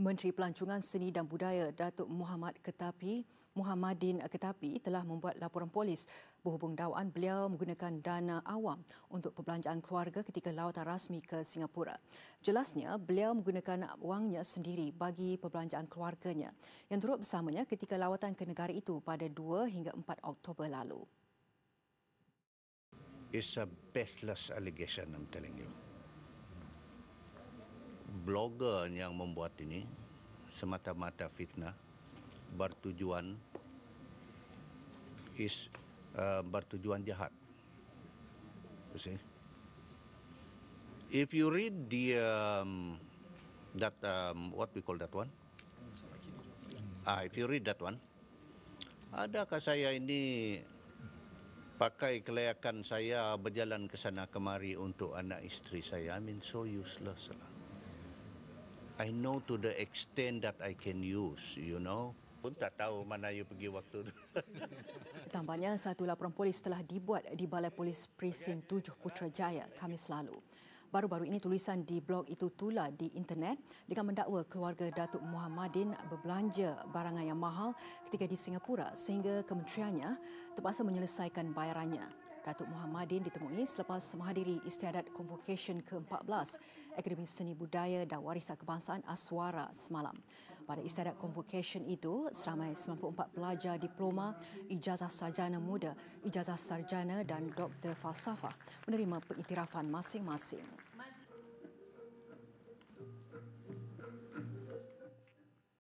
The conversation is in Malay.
Menteri Pelancongan Seni dan Budaya Datuk Muhammad Ketapi Muhammadin Ketapi telah membuat laporan polis berhubung dakwaan beliau menggunakan dana awam untuk perbelanjaan keluarga ketika lawatan rasmi ke Singapura. Jelasnya, beliau menggunakan wangnya sendiri bagi perbelanjaan keluarganya yang turut bersamanya ketika lawatan ke negara itu pada 2 hingga 4 Oktober lalu. It's a baseless allegation I'm telling you blogger yang membuat ini semata-mata fitnah bertujuan is uh, bertujuan jahat. You see? If you read the um, that um, what we call that one, ah, if you read that one, adakah saya ini pakai kelayakan saya berjalan ke sana kemari untuk anak istri saya? I mean, so useless lah. I know to the extent that I can use, you know. Pun tak tahu mana you pergi waktu tu. Tambahnya, satu laporan polis telah dibuat di Balai Polis Presin 7 Putrajaya kami lalu. Baru-baru ini tulisan di blog itu tular di internet dengan mendakwa keluarga Datuk Muhammadin berbelanja barangan yang mahal ketika di Singapura sehingga kementeriannya terpaksa menyelesaikan bayarannya. Datuk Muhammadin ditemui selepas menghadiri istiadat Convocation ke-14 Akademi Seni Budaya dan Warisan Kebangsaan Aswara semalam. Pada istiadat Convocation itu, seramai 94 pelajar diploma, ijazah sarjana muda, ijazah sarjana dan doktor falsafah menerima pengiktirafan masing-masing.